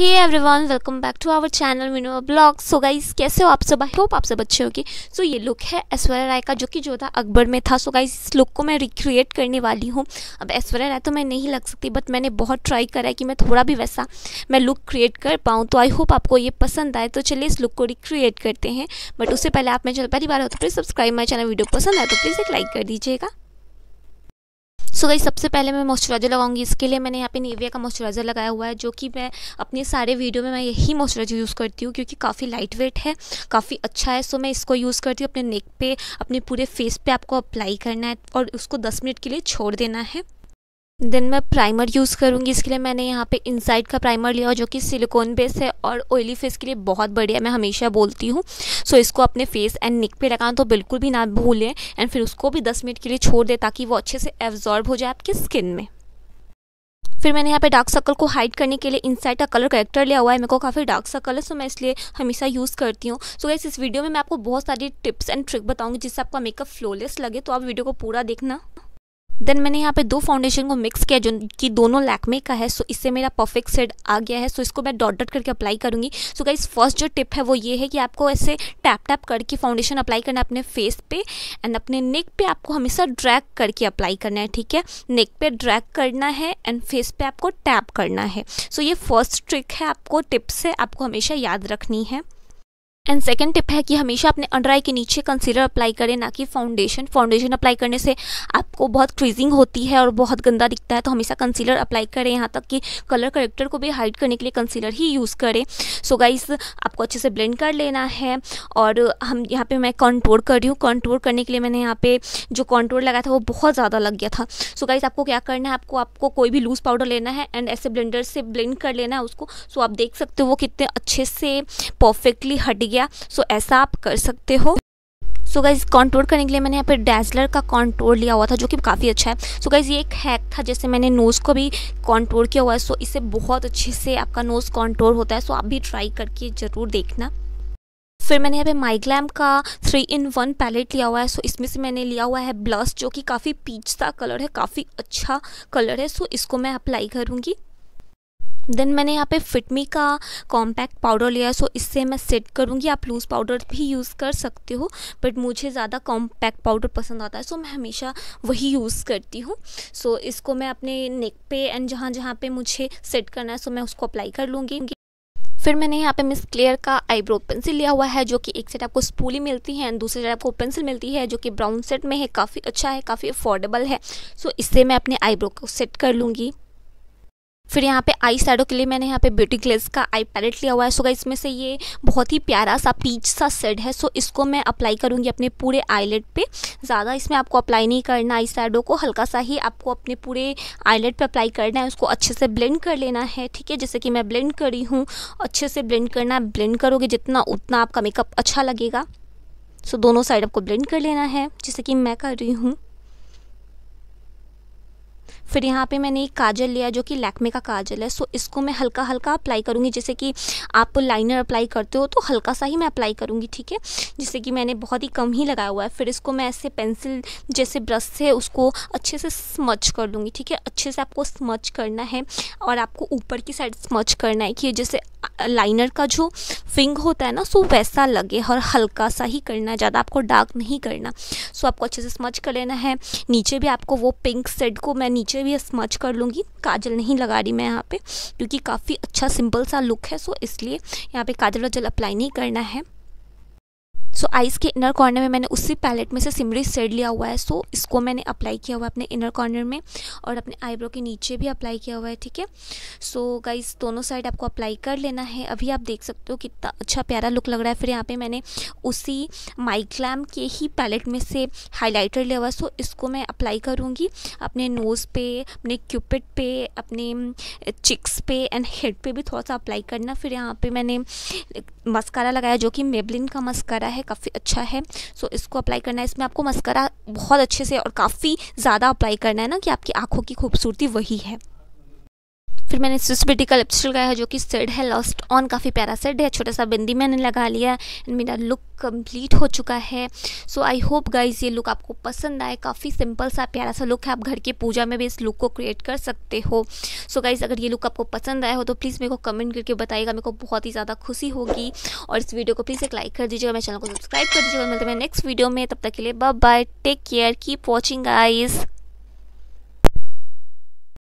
hey everyone welcome back to our channel मिनोवा blog so guys कैसे हो आप सब आई होप आप सब अच्छे होगी सो so, ये लुक है ऐश्वर्या राय का जो कि जोधा अकबर में था सो so, गाइज इस लुक को मैं रिक्रिएट करने वाली हूँ अब ऐश्वर्या राय तो मैं नहीं लग सकती बट मैंने बहुत ट्राई करा है कि मैं थोड़ा भी वैसा मैं लुक क्रिएट कर पाऊँ तो आई होप आपको ये पसंद आए तो चलिए इस लुक को रिक्रिएट करते हैं बट उससे पहले आप मेरे चैनल पहली बार हो तो please subscribe my channel video पसंद आए तो प्लीज़ एक लाइक कर दीजिएगा सो so गई सबसे पहले मैं मॉइस्चराइज़र लगाऊंगी इसके लिए मैंने यहाँ पे नेविया का मॉइस्चराइज़र लगाया हुआ है जो कि मैं अपने सारे वीडियो में मैं यही मॉइस्चराइज़र यूज़ करती हूँ क्योंकि काफ़ी लाइट वेट है काफ़ी अच्छा है सो मैं इसको यूज़ करती हूँ अपने नेक पे अपने पूरे फेस पे आपको अप्लाई करना है और उसको दस मिनट के लिए छोड़ देना है देन मैं प्राइमर यूज़ करूँगी इसके लिए मैंने यहाँ पे इनसाइड का प्राइमर लिया जो कि सिलिकॉन बेस है और ऑयली फेस के लिए बहुत बढ़िया मैं हमेशा बोलती हूँ सो so, इसको अपने फेस एंड निक पे लगाना तो बिल्कुल भी ना भूलें एंड फिर उसको भी 10 मिनट के लिए छोड़ दें ताकि वो अच्छे से एब्जॉर्ब हो जाए आपकी स्किन में फिर मैंने यहाँ पे डार्क सर्कल को हाइड करने के लिए इनसाइड का कलर करेक्टर लिया हुआ है मेरे को काफ़ी डार्क सर्कल है सो मैं इसलिए हमेशा यूज़ करती हूँ सो गैस इस वीडियो में मैं आपको बहुत सारी टिप्स एंड ट्रिक बताऊँगी जिससे आपका मेकअप फ्लॉलेस लगे तो आप वीडियो को पूरा देखना देन मैंने यहाँ पे दो फाउंडेशन को मिक्स किया जो कि दोनों लैकमे का है सो इससे मेरा परफेक्ट सेट आ गया है सो इसको मैं डॉट डॉट करके अप्लाई करूँगी सो गाइज फर्स्ट जो टिप है वो ये है कि आपको ऐसे टैप टैप करके फाउंडेशन अप्लाई करना है अपने फेस पे एंड अपने नेक पे आपको हमेशा ड्रैग करके अप्लाई करना है ठीक है नेक पे ड्रैग करना है एंड फेस पे आपको टैप करना है सो so ये फर्स्ट ट्रिक है आपको टिप्स है आपको हमेशा याद रखनी है एंड सेकेंड टिप है कि हमेशा अपने अंडर आई के नीचे कंसीलर अप्लाई करें ना कि फाउंडेशन फाउंडेशन अप्लाई करने से आप आपको बहुत क्रीजिंग होती है और बहुत गंदा दिखता है तो हमेशा कंसीलर अप्लाई करें यहाँ तक कि कलर करेक्टर को भी हाइड करने के लिए कंसीलर ही यूज़ करें सो so गाइस आपको अच्छे से ब्लेंड कर लेना है और हम यहाँ पे मैं कॉन्टोर कर रही हूँ कॉन्टोर करने के लिए मैंने यहाँ पे जो कॉन्टोर लगाया था वो बहुत ज़्यादा लग गया था सो so गाइस आपको क्या करना है आपको आपको कोई भी लूज़ पाउडर लेना है एंड ऐसे ब्लेंडर से ब्लेंड कर लेना है उसको सो so आप देख सकते हो वो कितने अच्छे से परफेक्टली हट गया सो so ऐसा आप कर सकते हो सो गाइज कॉन्टोर करने के लिए मैंने यहाँ पे डेजलर का कॉन्टोर लिया हुआ था जो कि काफ़ी अच्छा है सो so गाइज ये एक हैक था जैसे मैंने नोज़ को भी कॉन्टोर किया हुआ है सो so इससे बहुत अच्छे से आपका नोज़ कॉन्टोर होता है सो so आप भी ट्राई करके ज़रूर देखना फिर मैंने यहाँ पे माइग्लैम का थ्री इन वन पैलेट लिया हुआ है सो इसमें से मैंने लिया हुआ है ब्लस जो कि काफ़ी पीच सा कलर है काफ़ी अच्छा कलर है सो इसको मैं अप्लाई करूँगी देन मैंने यहाँ पे फिटमी का कॉम्पैक्ट पाउडर लिया है सो इससे मैं सेट करूँगी आप लूज़ पाउडर भी यूज़ कर सकते हो बट मुझे ज़्यादा कॉम्पैक्ट पाउडर पसंद आता है सो मैं हमेशा वही यूज़ करती हूँ सो इसको मैं अपने नेक पे एंड जहाँ जहाँ पे मुझे सेट करना है सो मैं उसको अप्लाई कर लूँगी फिर मैंने यहाँ पे मिस क्लियर का आईब्रो पेंसिल लिया हुआ है जो कि एक सेट आपको स्पूली मिलती है एंड दूसरे सेट आपको पेंसिल मिलती है जो कि ब्राउन सेट में है काफ़ी अच्छा है काफ़ी अफोर्डेबल है सो इससे मैं अपने आईब्रो को सेट कर लूँगी फिर यहाँ पे आई शेडो के लिए मैंने यहाँ पे ब्यूटी ग्लेस का आई पैलेट लिया हुआ है सो गाइस इसमें से ये बहुत ही प्यारा सा पीच सा सेड है सो इसको मैं अप्लाई करूँगी अपने पूरे आईलेट पे ज़्यादा इसमें आपको अप्लाई नहीं करना आई शेडो को हल्का सा ही आपको अपने पूरे आईलेट पे अप्लाई करना है उसको अच्छे से ब्लेंड कर लेना है ठीक है जैसे कि मैं ब्लेंड करी हूँ अच्छे से ब्लेंड करना है ब्लेंड करोगे जितना उतना आपका मेकअप अच्छा लगेगा सो दोनों साइड आपको ब्लेंड कर लेना है जैसे कि मैं कर रही हूँ फिर यहाँ पे मैंने एक काजल लिया जो कि लैकमे का काजल है सो इसको मैं हल्का हल्का अप्लाई करूँगी जैसे कि आप लाइनर अप्लाई करते हो तो हल्का सा ही मैं अप्लाई करूँगी ठीक है जिससे कि मैंने बहुत ही कम ही लगाया हुआ है फिर इसको मैं ऐसे पेंसिल जैसे ब्रश से उसको अच्छे से स्मच कर लूँगी ठीक है अच्छे से आपको स्मच करना है और आपको ऊपर की साइड स्मच करना है कि जैसे लाइनर का जो फिंग होता है ना सो वैसा लगे और हल्का सा ही करना है ज़्यादा आपको डार्क नहीं करना सो आपको अच्छे से स्मच कर लेना है नीचे भी आपको वो पिंक सेड को मैं नीचे भी स्मच कर लूँगी काजल नहीं लगा रही मैं यहाँ पे क्योंकि काफ़ी अच्छा सिंपल सा लुक है सो इसलिए यहाँ पे काजल वाजल अप्लाई नहीं करना है सो आइज़ के इनर कॉर्नर में मैंने उसी पैलेट में से सिमरी सेड लिया हुआ है सो so, इसको मैंने अप्लाई किया हुआ है अपने इनर कॉर्नर में और अपने आईब्रो के नीचे भी अप्लाई किया हुआ है ठीक है सो गाइज दोनों साइड आपको अप्लाई कर लेना है अभी आप देख सकते हो कितना अच्छा प्यारा लुक लग रहा है फिर यहाँ पर मैंने उसी माइक्लैम के ही पैलेट में से हाईलाइटर लिया हुआ है सो इसको मैं अप्लाई करूँगी अपने नोज़ पे अपने क्यूपिट पे अपने चिक्स पे एंड हेड पे भी थोड़ा सा अप्लाई करना फिर यहाँ पे मैंने मस्कारा लगाया जो कि मेबलिन का मस्कारा है काफ़ी अच्छा है सो इसको अप्लाई करना है इसमें आपको मस्करा बहुत अच्छे से और काफ़ी ज़्यादा अप्लाई करना है ना कि आपकी आँखों की खूबसूरती वही है फिर मैंने का लिपस्टिक लगाया है जो कि सेड है लॉस्ट ऑन काफ़ी प्यारा सेड है छोटा सा बिंदी मैंने लगा लिया मेरा लुक कंप्लीट हो चुका है सो आई होप गाइज ये लुक आपको पसंद आए काफ़ी सिंपल सा प्यारा सा लुक है आप घर की पूजा में भी इस लुक को क्रिएट कर सकते हो सो so गाइज अगर ये लुक आपको पसंद आया हो तो प्लीज़ मेरे को कमेंट करके बताइएगा मेरे को बहुत ही ज़्यादा खुशी होगी और इस वीडियो को प्लीज़ एक लाइक कर दीजिएगा मेरे चैनल को सब्सक्राइब कर दीजिएगा मिलते हैं नेक्स्ट वीडियो में तब तक के लिए bye bye take care keep watching guys